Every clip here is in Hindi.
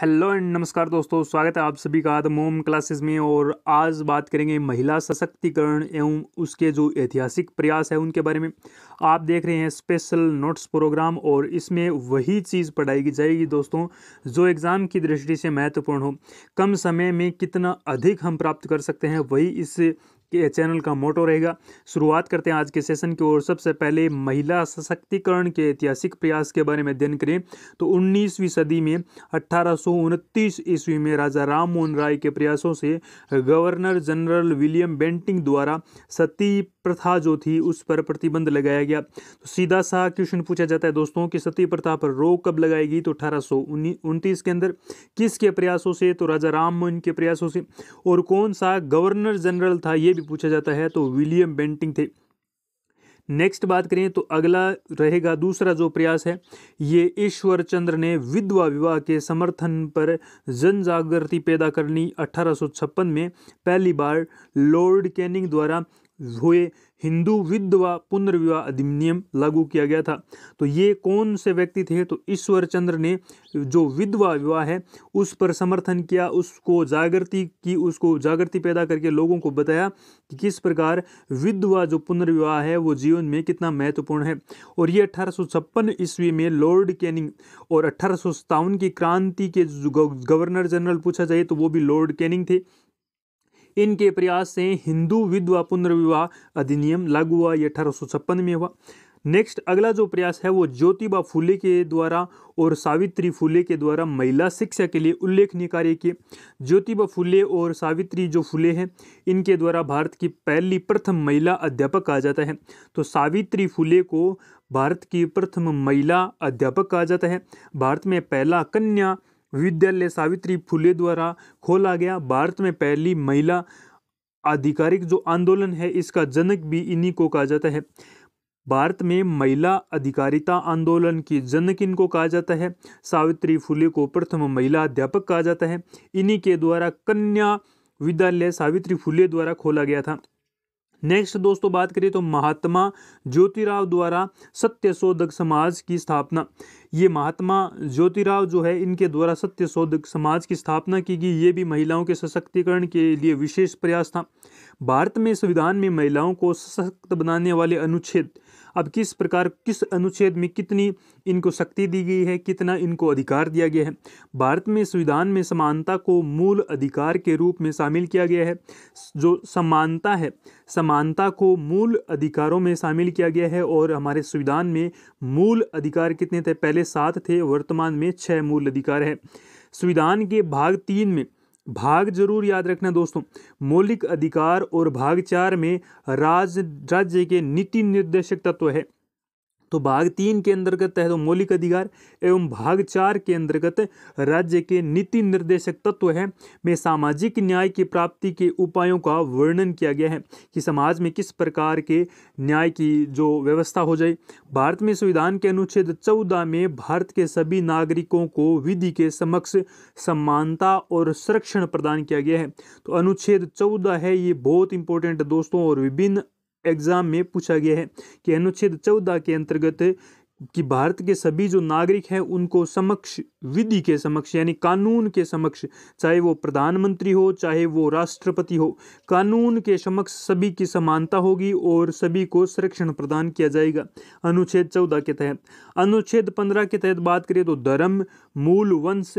हेलो एंड नमस्कार दोस्तों स्वागत है आप सभी का द मोम क्लासेस में और आज बात करेंगे महिला सशक्तिकरण एवं उसके जो ऐतिहासिक प्रयास है उनके बारे में आप देख रहे हैं स्पेशल नोट्स प्रोग्राम और इसमें वही चीज़ पढ़ाई की जाएगी दोस्तों जो एग्ज़ाम की दृष्टि से महत्वपूर्ण हो कम समय में कितना अधिक हम प्राप्त कर सकते हैं वही इस चैनल का मोटो रहेगा शुरुआत करते हैं आज के सेशन की और सबसे पहले महिला सशक्तिकरण के ऐतिहासिक प्रयास के बारे में अध्ययन करें तो उन्नीसवीं सदी में अट्ठारह ईस्वी में राजा राम मोहन राय के प्रयासों से गवर्नर जनरल विलियम बेंटिंग द्वारा सती प्रथा जो थी उस पर प्रतिबंध लगाया गया तो सीधा सा क्वेश्चन पूछा जाता है दोस्तों कि सती प्रथा पर रोक कब लगाई गई तो अठारह के अंदर किसके प्रयासों से तो राजा राम मोहन के प्रयासों से और कौन सा गवर्नर जनरल था ये भी पूछा जाता है तो विलियम बेंटिंग थे नेक्स्ट बात करें तो अगला रहेगा दूसरा जो प्रयास है ये ईश्वर चंद्र ने विधवा विवाह के समर्थन पर जन जागृति पैदा करनी अठारह में पहली बार लॉर्ड कैनिंग द्वारा हुए हिंदू विधवा पुनर्विवाह अधिनियम लागू किया गया था तो ये कौन से व्यक्ति थे तो ईश्वर चंद्र ने जो विधवा विवाह है उस पर समर्थन किया उसको जागृति की उसको जागृति पैदा करके लोगों को बताया कि किस प्रकार विधवा जो पुनर्विवाह है वो जीवन में कितना महत्वपूर्ण है और ये अठारह ईस्वी में लॉर्ड कैनिंग और अठारह की क्रांति के गवर्नर जनरल पूछा जाए तो वो भी लॉर्ड कैनिंग थे इनके प्रयास से हिंदू विधवा पुनर्विवाह अधिनियम लागू हुआ ये अठारह में हुआ नेक्स्ट अगला जो प्रयास है वो ज्योतिबा फूले के द्वारा और सावित्री फूले के द्वारा महिला शिक्षा के लिए उल्लेखनीय कार्य किए ज्योतिबा फूले और सावित्री जो फूले हैं इनके द्वारा भारत की पहली प्रथम महिला अध्यापक कहा जाता है तो सावित्री फूले को भारत की प्रथम महिला अध्यापक कहा जाता है भारत में पहला कन्या विद्यालय सावित्री फुले द्वारा खोला गया भारत में पहली महिला आधिकारिक जो आंदोलन है इसका जनक भी इन्हीं को कहा जाता है भारत में महिला अधिकारिता आंदोलन की जनक इनको कहा जाता है सावित्री फुले को प्रथम महिला अध्यापक कहा जाता है इन्हीं के द्वारा कन्या विद्यालय सावित्री फुले द्वारा खोला गया था नेक्स्ट दोस्तों बात करें तो महात्मा ज्योतिराव द्वारा सत्य शोधक समाज की स्थापना ये महात्मा ज्योतिराव जो है इनके द्वारा सत्य शोधक समाज की स्थापना की गई ये भी महिलाओं के सशक्तिकरण के लिए विशेष प्रयास था भारत में संविधान में महिलाओं को सशक्त बनाने वाले अनुच्छेद अब किस प्रकार किस अनुच्छेद में कितनी इनको शक्ति दी गई है कितना इनको अधिकार दिया गया है भारत में संविधान में समानता को मूल अधिकार के रूप में शामिल किया गया है जो समानता है समानता को मूल अधिकारों में शामिल किया गया है और हमारे संविधान में मूल अधिकार कितने थे पहले सात थे वर्तमान में छः मूल अधिकार है संविधान के भाग तीन में भाग जरूर याद रखना दोस्तों मौलिक अधिकार और भाग चार में राज राज्य के नीति निर्देशक तत्व है तो भाग तीन के अंतर्गत है तो मौलिक अधिकार एवं भाग चार के अंतर्गत राज्य के नीति निर्देशक तत्व है में सामाजिक न्याय की प्राप्ति के उपायों का वर्णन किया गया है कि समाज में किस प्रकार के न्याय की जो व्यवस्था हो जाए भारत में संविधान के अनुच्छेद चौदह में भारत के सभी नागरिकों को विधि के समक्ष समानता और संरक्षण प्रदान किया गया है तो अनुच्छेद चौदह है ये बहुत इंपॉर्टेंट दोस्तों और विभिन्न एग्जाम में पूछा गया है कि अनुच्छेद चौदह के अंतर्गत कि भारत के सभी जो नागरिक हैं उनको समक्ष विधि के समक्ष यानी कानून के समक्ष चाहे वो प्रधानमंत्री हो चाहे वो राष्ट्रपति हो कानून के समक्ष सभी की समानता होगी और सभी को संरक्षण प्रदान किया जाएगा अनुच्छेद चौदह के तहत अनुच्छेद पंद्रह के तहत बात करें तो धर्म मूल वंश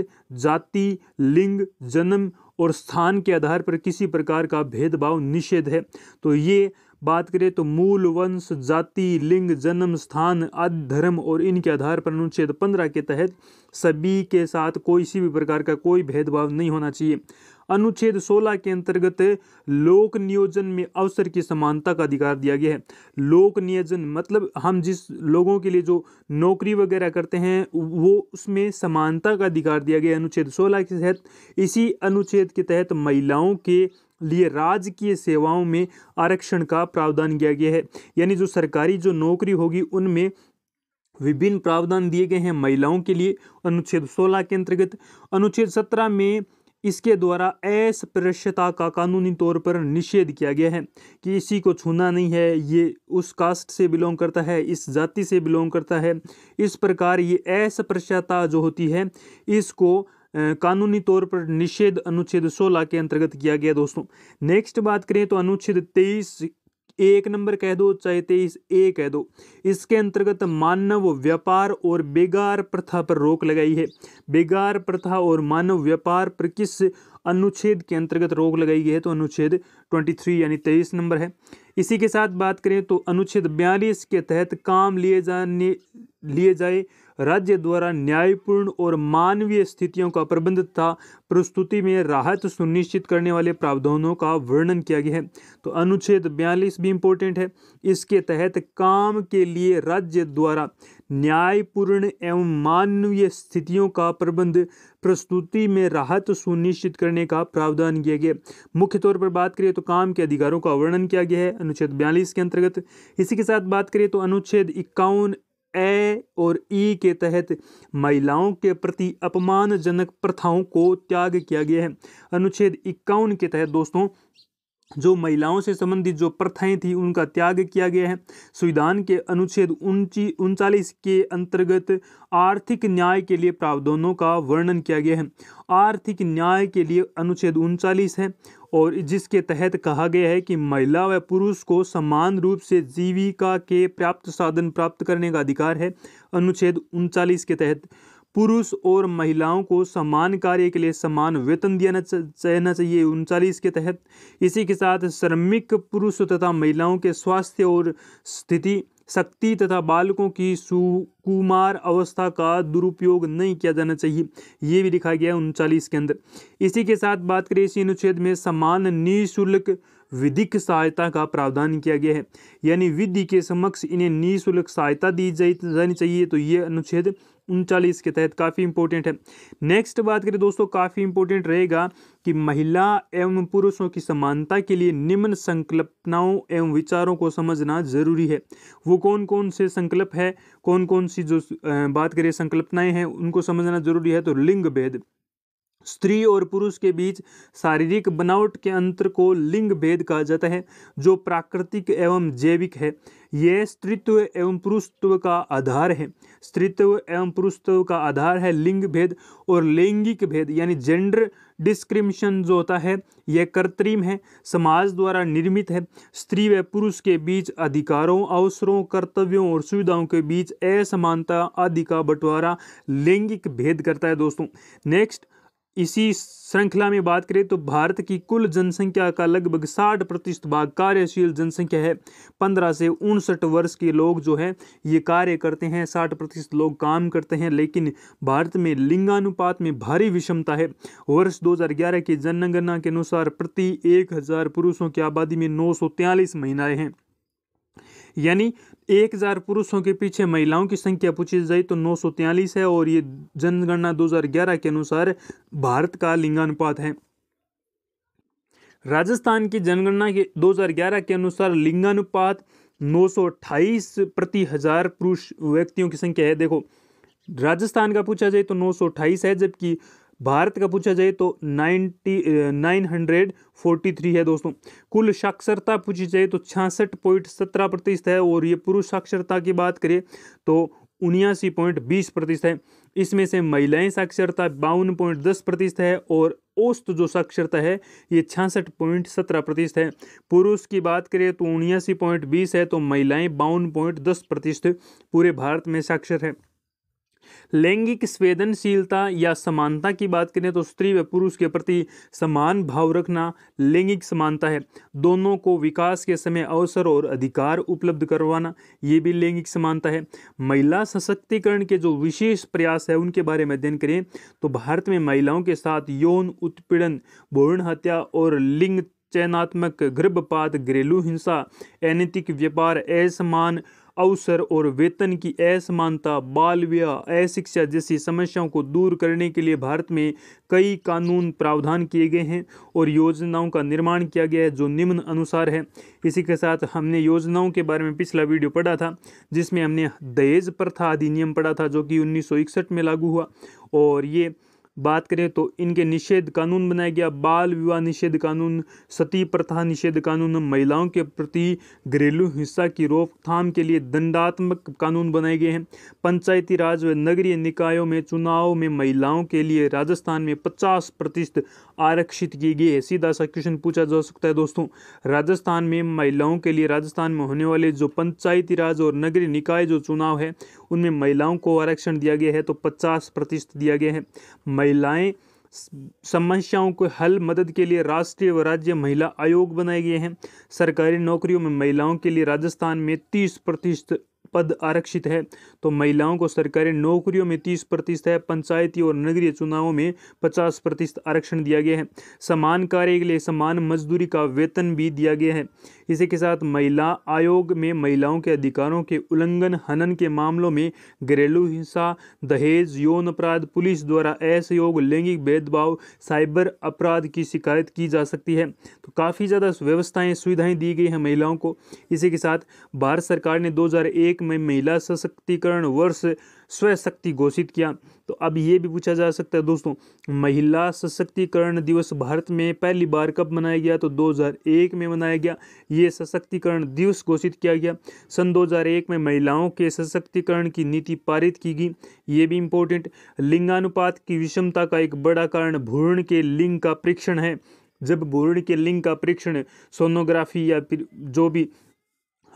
जाति लिंग जन्म और स्थान के आधार पर किसी प्रकार का भेदभाव निषेध है तो ये बात करें तो मूल वंश जाति लिंग जन्म स्थान आदि धर्म और इनके आधार पर अनुच्छेद पंद्रह के तहत सभी के साथ कोई सी भी प्रकार का कोई भेदभाव नहीं होना चाहिए अनुच्छेद 16 के अंतर्गत लोक नियोजन में अवसर की समानता का अधिकार दिया गया है लोक नियोजन मतलब हम जिस लोगों के लिए जो नौकरी वगैरह करते हैं वो उसमें समानता का अधिकार दिया गया अनुच्छेद 16 के तहत इसी अनुच्छेद के तहत महिलाओं के लिए राजकीय सेवाओं में आरक्षण का प्रावधान किया गया है यानी जो सरकारी जो नौकरी होगी उनमें विभिन्न प्रावधान दिए गए हैं महिलाओं के लिए अनुच्छेद 16 के अंतर्गत अनुच्छेद 17 में इसके द्वारा अस्पृश्यता का कानूनी तौर पर निषेध किया गया है कि इसी को छूना नहीं है ये उस कास्ट से बिलोंग करता है इस जाति से बिलोंग करता है इस प्रकार ये अस्पृश्यता जो होती है इसको कानूनी तौर पर निषेध अनुच्छेद 16 के अंतर्गत किया गया दोस्तों नेक्स्ट बात करें तो अनुच्छेद 23 एक नंबर कह दो चाहे तेईस ए कह दो इसके अंतर्गत मानव व्यापार और बेगार प्रथा पर रोक लगाई है बेगार प्रथा और मानव व्यापार पर किस अनुच्छेद के अंतर्गत रोक लगाई गई है तो अनुच्छेद 23 यानी 23 नंबर है इसी के साथ बात करें तो अनुच्छेद बयालीस के तहत काम लिए जाने लिए जाए राज्य द्वारा न्यायपूर्ण और मानवीय स्थितियों का प्रबंध तथा प्रस्तुति में राहत सुनिश्चित करने वाले प्रावधानों का वर्णन किया गया है तो अनुच्छेद बयालीस भी इम्पोर्टेंट है इसके तहत काम के लिए राज्य द्वारा न्यायपूर्ण एवं मानवीय स्थितियों का प्रबंध प्रस्तुति में राहत सुनिश्चित करने का प्रावधान किया गया मुख्य तौर पर बात करें तो काम के अधिकारों का वर्णन किया गया है अनुच्छेद बयालीस के अंतर्गत इसी के साथ बात करें तो अनुच्छेद इक्यावन ए और ई के तहत महिलाओं के प्रति अपमानजनक प्रथाओं को त्याग किया गया है अनुच्छेद इक्यावन के तहत दोस्तों जो महिलाओं से संबंधित जो प्रथाएं थी उनका त्याग किया गया है संविधान के अनुच्छेद उनची उनचालीस के अंतर्गत आर्थिक न्याय के लिए प्रावधानों का वर्णन किया गया है आर्थिक न्याय के लिए अनुच्छेद उनचालीस है और जिसके तहत कहा गया है कि महिला व पुरुष को समान रूप से जीविका के प्राप्त साधन प्राप्त करने का अधिकार है अनुच्छेद उनचालीस के तहत पुरुष और महिलाओं को समान कार्य के लिए समान वेतन दिया जाना चाहिए उनचालीस के तहत इसी के साथ श्रमिक पुरुष तथा महिलाओं के स्वास्थ्य और स्थिति शक्ति तथा बालकों की सुकुमार अवस्था का दुरुपयोग नहीं किया जाना चाहिए ये भी लिखा गया उनचालीस के अंदर इसी के साथ बात करें इसी अनुच्छेद में समान निःशुल्क विधिक सहायता का प्रावधान किया गया है यानी विधि के समक्ष इन्हें निःशुल्क सहायता दी जानी चाहिए तो ये अनुच्छेद उनचालीस के तहत काफ़ी इंपॉर्टेंट है नेक्स्ट बात करें दोस्तों काफ़ी इंपॉर्टेंट रहेगा कि महिला एवं पुरुषों की समानता के लिए निम्न संकल्पनाओं एवं विचारों को समझना जरूरी है वो कौन कौन से संकल्प है कौन कौन सी जो बात करें संकल्पनाएं हैं उनको समझना जरूरी है तो लिंग भेद स्त्री और पुरुष के बीच शारीरिक बनावट के अंतर को लिंग भेद कहा जाता है जो प्राकृतिक एवं जैविक है यह स्त्रीत्व एवं पुरुषत्व का आधार है स्त्रीत्व एवं पुरुषत्व का आधार है लिंग भेद और लैंगिक भेद यानी जेंडर डिस्क्रिमिनेशन जो होता है यह कृत्रिम है समाज द्वारा निर्मित है स्त्री व पुरुष के बीच अधिकारों अवसरों कर्तव्यों और सुविधाओं के बीच असमानता आदि का बंटवारा लैंगिक भेद करता है दोस्तों नेक्स्ट इसी श्रृंखला में बात करें तो भारत की कुल जनसंख्या का लगभग साठ प्रतिशत भाग कार्यशील जनसंख्या है पंद्रह से उनसठ वर्ष के लोग जो है ये कार्य करते हैं साठ प्रतिशत लोग काम करते हैं लेकिन भारत में लिंगानुपात में भारी विषमता है वर्ष 2011 की जनगणना के अनुसार प्रति एक हज़ार पुरुषों की आबादी में नौ महिलाएं हैं यानी एक हज़ार पुरुषों के पीछे महिलाओं की संख्या पूछी जाए तो नौ है और ये जनगणना 2011 के अनुसार भारत का लिंगानुपात है राजस्थान की जनगणना के 2011 के अनुसार लिंगानुपात 928 प्रति हजार पुरुष व्यक्तियों की संख्या है देखो राजस्थान का पूछा जाए तो 928 है जबकि भारत का पूछा जाए तो ninety nine hundred forty three है दोस्तों कुल साक्षरता पूछी जाए तो छियासठ पॉइंट सत्रह प्रतिशत है और ये पुरुष साक्षरता की बात करें तो उन्यासी पॉइंट बीस प्रतिशत है इसमें से महिलाएं साक्षरता बावन पॉइंट दस प्रतिशत है और औस्त जो साक्षरता है ये छियासठ पॉइंट सत्रह प्रतिशत है पुरुष की बात करें तो उन्यासी पॉइंट बीस है तो महिलाएं बावन पॉइंट दस प्रतिशत पूरे भारत में साक्षर है लैंगिक संवेदनशीलता या समानता की बात करें तो स्त्री व पुरुष के प्रति समान भाव रखना लैंगिक समानता है दोनों को विकास के समय अवसर और अधिकार उपलब्ध करवाना ये भी लैंगिक समानता है महिला सशक्तिकरण के जो विशेष प्रयास है उनके बारे में अध्ययन करें तो भारत में महिलाओं के साथ यौन उत्पीड़न भूण हत्या और लिंग चयनात्मक गर्भपात घरेलू हिंसा अनैतिक व्यापार असमान अवसर और वेतन की असमानता बाल विवाह अशिक्षा जैसी समस्याओं को दूर करने के लिए भारत में कई कानून प्रावधान किए गए हैं और योजनाओं का निर्माण किया गया है जो निम्न अनुसार है इसी के साथ हमने योजनाओं के बारे में पिछला वीडियो पढ़ा था जिसमें हमने दहेज प्रथा अधिनियम पढ़ा था जो कि उन्नीस में लागू हुआ और ये बात करें तो इनके निषेध कानून बनाया गया बाल विवाह निषेध कानून सती प्रथा निषेध कानून महिलाओं के प्रति घरेलू हिंसा की रोकथाम के लिए दंडात्मक कानून बनाए गए हैं पंचायती राज व नगरीय निकायों में चुनाव में महिलाओं के लिए राजस्थान में पचास प्रतिशत आरक्षित किए गए है सीधा सा क्वेश्चन पूछा जा सकता है दोस्तों राजस्थान में महिलाओं के लिए राजस्थान में होने वाले जो पंचायती राज और नगरीय निकाय जो चुनाव है उनमें महिलाओं को आरक्षण दिया गया है तो पचास प्रतिशत दिया गया है महिलाएं समस्याओं को हल मदद के लिए राष्ट्रीय व राज्य महिला आयोग बनाए गए हैं सरकारी नौकरियों में महिलाओं के लिए राजस्थान में तीस प्रतिशत पद आरक्षित है तो महिलाओं को सरकारी नौकरियों में तीस प्रतिशत है पंचायती और नगरीय चुनावों में पचास प्रतिशत आरक्षण दिया गया है समान कार्य के लिए समान मजदूरी का वेतन भी दिया गया है इसी के साथ महिला आयोग में महिलाओं के अधिकारों के उल्लंघन हनन के मामलों में घरेलू हिंसा दहेज यौन अपराध पुलिस द्वारा असहयोग लैंगिक भेदभाव साइबर अपराध की शिकायत की जा सकती है तो काफ़ी ज़्यादा व्यवस्थाएँ सुविधाएँ दी गई हैं महिलाओं को इसी के साथ भारत सरकार ने दो में महिला सशक्तिकरण वर्ष स्वशक्ति घोषित किया तो अब ये भी पूछा जा सकता है दोस्तों महिला सशक्तिकरण दिवस भारत में पहली बार कब मनाया गया तो 2001 में मनाया गया ये सशक्तिकरण दिवस घोषित किया गया सन 2001 में महिलाओं के सशक्तिकरण की नीति पारित की गई ये भी इम्पोर्टेंट लिंगानुपात की विषमता का एक बड़ा कारण भूर्ण के लिंग का परीक्षण है जब भूर्ण के लिंग का परीक्षण सोनोग्राफी या फिर जो भी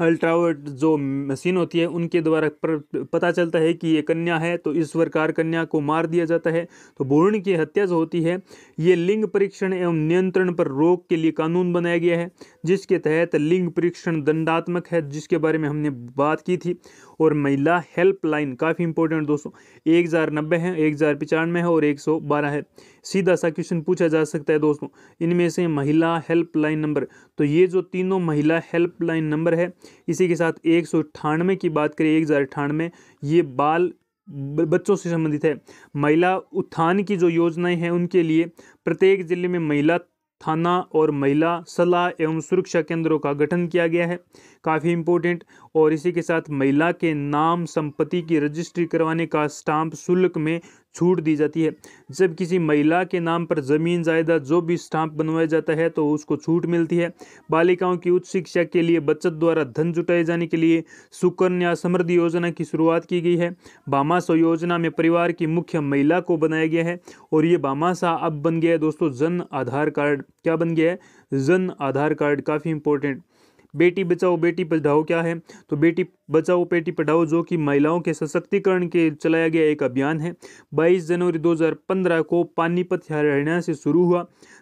अल्ट्रावर्ट जो मशीन होती है उनके द्वारा पता चलता है कि ये कन्या है तो इस प्रकार कन्या को मार दिया जाता है तो भ्रूण की हत्या जो होती है ये लिंग परीक्षण एवं नियंत्रण पर रोक के लिए कानून बनाया गया है जिसके तहत लिंग परीक्षण दंडात्मक है जिसके बारे में हमने बात की थी और महिला हेल्पलाइन काफ़ी इंपॉर्टेंट दोस्तों एक हज़ार नब्बे है एक हज़ार पचानवे है और एक सौ बारह है सीधा सा क्वेश्चन पूछा जा सकता है दोस्तों इनमें से महिला हेल्पलाइन नंबर तो ये जो तीनों महिला हेल्पलाइन नंबर है इसी के साथ एक सौ अठानवे की बात करें एक हज़ार अठानवे ये बाल बच्चों से संबंधित है महिला उत्थान की जो योजनाएं हैं उनके लिए प्रत्येक जिले में महिला थाना और महिला सलाह एवं सुरक्षा केंद्रों का गठन किया गया है काफ़ी इंपॉर्टेंट और इसी के साथ महिला के नाम संपत्ति की रजिस्ट्री करवाने का स्टाम्प शुल्क में छूट दी जाती है जब किसी महिला के नाम पर ज़मीन जायदाद जो भी स्टाम्प बनवाया जाता है तो उसको छूट मिलती है बालिकाओं की उच्च शिक्षा के लिए बचत द्वारा धन जुटाए जाने के लिए सुकन्या समृद्धि योजना की शुरुआत की गई है भामाशाह योजना में परिवार की मुख्य महिला को बनाया गया है और ये भामाशाह अब बन गया है दोस्तों जन आधार कार्ड क्या बन गया है जन आधार कार्ड काफ़ी इंपॉर्टेंट बेटी बचाओ बेटी पढ़ाओ क्या है तो बेटी बचाओ बेटी पढ़ाओ जो कि महिलाओं के सशक्तिकरण के चलाया गया एक अभियान है 22 जनवरी 2015 को पानीपत हरियाणा से शुरू हुआ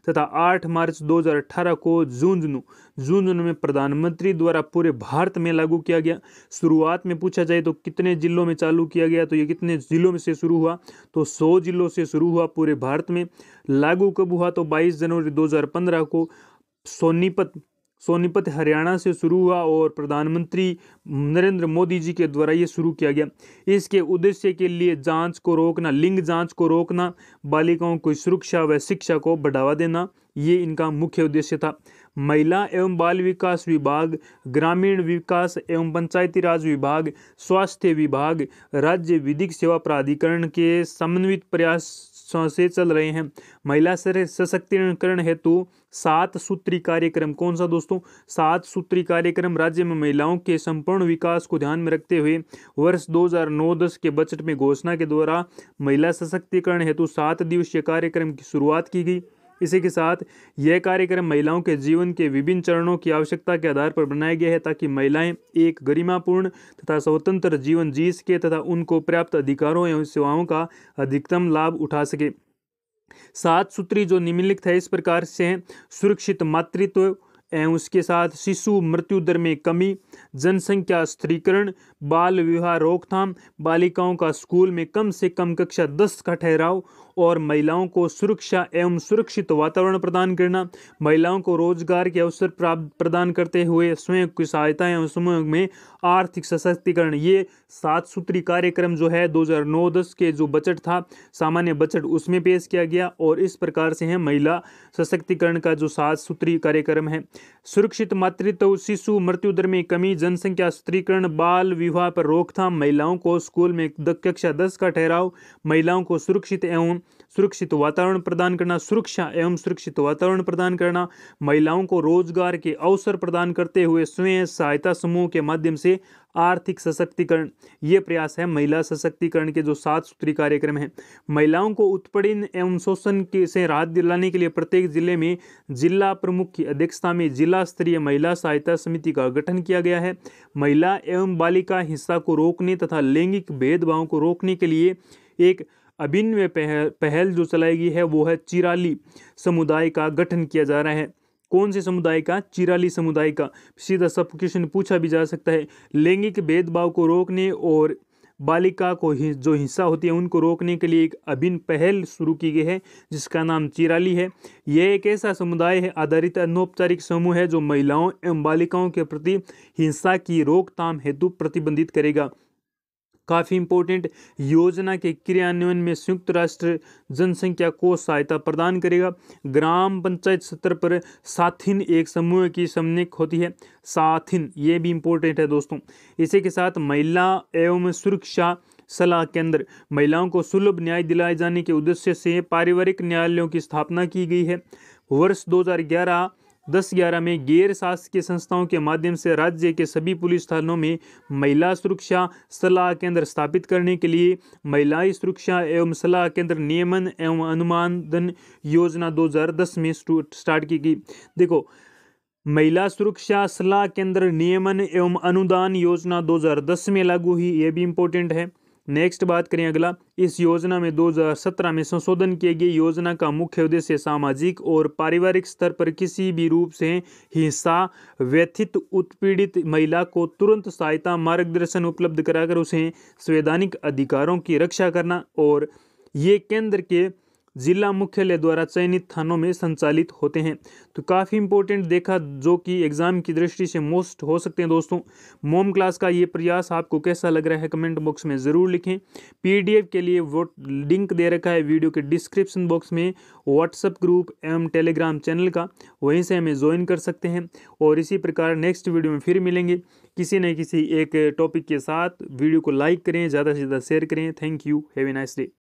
तथा 8 मार्च 2018 को झुंझुनू झुंझुनू में प्रधानमंत्री द्वारा पूरे भारत में लागू किया गया शुरुआत में पूछा जाए तो कितने जिलों में चालू किया गया तो ये कितने जिलों में से शुरू हुआ तो सौ जिलों से शुरू हुआ पूरे भारत में लागू कब हुआ तो बाईस जनवरी दो को सोनीपत सोनीपत हरियाणा से शुरू हुआ और प्रधानमंत्री नरेंद्र मोदी जी के द्वारा ये शुरू किया गया इसके उद्देश्य के लिए जांच को रोकना लिंग जांच को रोकना बालिकाओं की सुरक्षा व शिक्षा को बढ़ावा देना ये इनका मुख्य उद्देश्य था महिला एवं बाल विकास विभाग ग्रामीण विकास एवं पंचायती राज विभाग स्वास्थ्य विभाग राज्य विधिक सेवा प्राधिकरण के समन्वित प्रयास से चल रहे हैं महिला सशक्तिकरण हेतु सात सूत्री कार्यक्रम कौन सा दोस्तों सात सूत्री कार्यक्रम राज्य में महिलाओं के संपूर्ण विकास को ध्यान में रखते हुए वर्ष 2009-10 के बजट में घोषणा के द्वारा महिला सशक्तिकरण हेतु सात दिवसीय कार्यक्रम की शुरुआत की गई इसी के साथ यह कार्यक्रम महिलाओं के जीवन के विभिन्न चरणों की आवश्यकता के आधार पर बनाया गया है ताकि महिलाएं एक गरिमापूर्ण तथा स्वतंत्र जीवन जी सके तथा उनको पर्याप्त अधिकारों एवं सेवाओं का अधिकतम लाभ उठा सके सात सूत्री जो निम्नलिखित है इस प्रकार से हैं सुरक्षित मातृत्व एवं उसके साथ शिशु मृत्यु दर में कमी जनसंख्या स्थिरीकरण बाल विवाह रोकथाम बालिकाओं का स्कूल में कम से कम कक्षा दस का ठहराव और महिलाओं को सुरक्षा एवं सुरक्षित वातावरण प्रदान करना महिलाओं को रोजगार के अवसर प्राप्त प्रदान करते हुए स्वयं की सहायता एवं समूह में आर्थिक सशक्तिकरण ये सात सूत्री कार्यक्रम जो है 2009-10 के जो बजट था सामान्य बजट उसमें पेश किया गया और इस प्रकार से है महिला सशक्तिकरण का जो सात सूत्री कार्यक्रम है सुरक्षित मातृत्व शिशु मृत्यु दर में कमी जनसंख्या स्त्रीकरण बाल विवाह पर रोकथाम महिलाओं को स्कूल में कक्षा दस का ठहराव महिलाओं को सुरक्षित एवं सुरक्षित वातावरण प्रदान करना सुरक्षा एवं सुरक्षित वातावरण प्रदान करना महिलाओं को रोजगार के अवसर प्रदान करते हुए स्वयं सहायता समूह के माध्यम से आर्थिक सशक्तिकरण ये प्रयास है महिला सशक्तिकरण के जो सात सूत्री कार्यक्रम हैं महिलाओं को उत्पीड़न एवं शोषण के से राहत दिलाने के लिए प्रत्येक जिले में जिला प्रमुख की अध्यक्षता में जिला स्तरीय महिला सहायता समिति का गठन किया गया है महिला एवं बालिका हिंसा को रोकने तथा लैंगिक भेदभाव को रोकने के लिए एक अभिन्न पहल पहल जो चलाई गई है वो है चिराली समुदाय का गठन किया जा रहा है कौन से समुदाय का चिराली समुदाय का सीधा सब क्वेश्चन पूछा भी जा सकता है लैंगिक भेदभाव को रोकने और बालिका को ही जो हिस्सा होती है उनको रोकने के लिए एक अभिन्न पहल शुरू की गई है जिसका नाम चिराली है यह एक ऐसा समुदाय है आधारित अनौपचारिक समूह है जो महिलाओं एवं बालिकाओं के प्रति हिंसा की रोकथाम हेतु प्रतिबंधित करेगा काफ़ी इंपॉर्टेंट योजना के क्रियान्वयन में संयुक्त राष्ट्र जनसंख्या को सहायता प्रदान करेगा ग्राम पंचायत स्तर पर साथिन एक समूह की समन्वयक होती है साथिन ये भी इंपॉर्टेंट है दोस्तों इसी के साथ महिला एवं सुरक्षा सलाह केंद्र महिलाओं को सुलभ न्याय दिलाए जाने के उद्देश्य से पारिवारिक न्यायालयों की स्थापना की गई है वर्ष दो दस ग्यारह में गैर शासकीय संस्थाओं के माध्यम से राज्य के सभी पुलिस थानों में महिला सुरक्षा सलाह केंद्र स्थापित करने के लिए महिलाएं सुरक्षा एवं सलाह केंद्र नियमन एवं अनुमानदन योजना 2010 में स्टार्ट की गई देखो महिला सुरक्षा सलाह केंद्र नियमन एवं अनुदान योजना 2010 में लागू हुई ये भी इम्पोर्टेंट है नेक्स्ट बात करें अगला इस योजना में 2017 में संशोधन किए गए योजना का मुख्य उद्देश्य सामाजिक और पारिवारिक स्तर पर किसी भी रूप से हिंसा व्यथित उत्पीड़ित महिला को तुरंत सहायता मार्गदर्शन उपलब्ध कराकर उसे संवैधानिक अधिकारों की रक्षा करना और ये केंद्र के ज़िला मुख्यालय द्वारा चयनित थानों में संचालित होते हैं तो काफ़ी इंपॉर्टेंट देखा जो कि एग्ज़ाम की दृष्टि से मोस्ट हो सकते हैं दोस्तों मोम क्लास का ये प्रयास आपको कैसा लग रहा है कमेंट बॉक्स में ज़रूर लिखें पीडीएफ के लिए वो लिंक दे रखा है वीडियो के डिस्क्रिप्शन बॉक्स में व्हाट्सअप ग्रुप एवं टेलीग्राम चैनल का वहीं से हमें ज्वाइन कर सकते हैं और इसी प्रकार नेक्स्ट वीडियो में फिर मिलेंगे किसी न किसी एक टॉपिक के साथ वीडियो को लाइक करें ज़्यादा से ज़्यादा शेयर करें thank you have a nice day